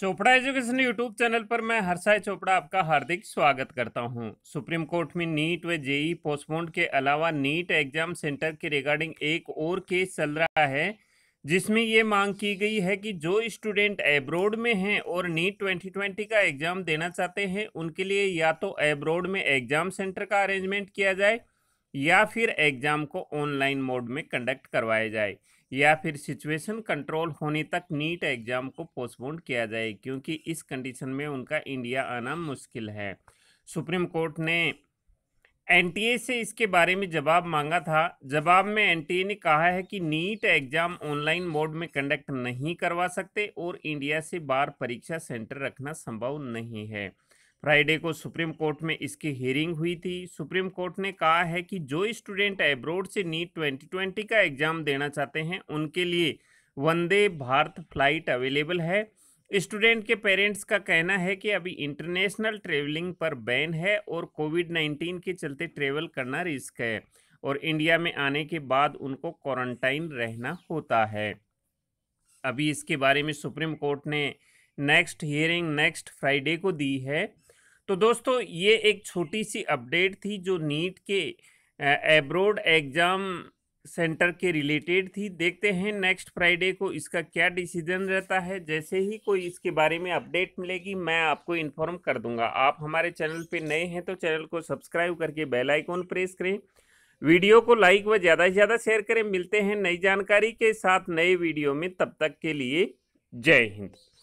Chopra education YouTube channel पर मैं हर्षाय चोपड़ा आपका हार्दिक स्वागत करता हूं। सुप्रीम कोर्ट में नीट व जेई पोस्टपोन्ड के अलावा नीट एग्जाम सेंटर के रिगार्डिंग एक और केस चल रहा है जिसमें ये मांग की गई है कि जो स्टूडेंट एब्रोड में हैं और नीट 2020 का एग्ज़ाम देना चाहते हैं उनके लिए या तो एब्रोड में एग्ज़ाम सेंटर का अरेंजमेंट किया जाए या फिर एग्ज़ाम को ऑनलाइन मोड में कंडक्ट करवाया जाए या फिर सिचुएशन कंट्रोल होने तक नीट एग्ज़ाम को पोस्टपोन किया जाए क्योंकि इस कंडीशन में उनका इंडिया आना मुश्किल है सुप्रीम कोर्ट ने एनटीए से इसके बारे में जवाब मांगा था जवाब में एनटीए ने कहा है कि नीट एग्ज़ाम ऑनलाइन मोड में कंडक्ट नहीं करवा सकते और इंडिया से बाहर परीक्षा सेंटर रखना संभव नहीं है फ्राइडे को सुप्रीम कोर्ट में इसकी हियरिंग हुई थी सुप्रीम कोर्ट ने कहा है कि जो स्टूडेंट एब्रोड से नीट 2020 का एग्ज़ाम देना चाहते हैं उनके लिए वंदे भारत फ्लाइट अवेलेबल है स्टूडेंट के पेरेंट्स का कहना है कि अभी इंटरनेशनल ट्रेवलिंग पर बैन है और कोविड 19 के चलते ट्रेवल करना रिस्क है और इंडिया में आने के बाद उनको क्वारंटाइन रहना होता है अभी इसके बारे में सुप्रीम कोर्ट ने नेक्स्ट हियरिंग नेक्स्ट फ्राइडे को दी है तो दोस्तों ये एक छोटी सी अपडेट थी जो नीट के एब्रोड एग्ज़ाम सेंटर के रिलेटेड थी देखते हैं नेक्स्ट फ्राइडे को इसका क्या डिसीजन रहता है जैसे ही कोई इसके बारे में अपडेट मिलेगी मैं आपको इन्फॉर्म कर दूंगा आप हमारे चैनल पे नए हैं तो चैनल को सब्सक्राइब करके बेल आइकॉन प्रेस करें वीडियो को लाइक व ज़्यादा से ज़्यादा शेयर करें मिलते हैं नई जानकारी के साथ नए वीडियो में तब तक के लिए जय हिंद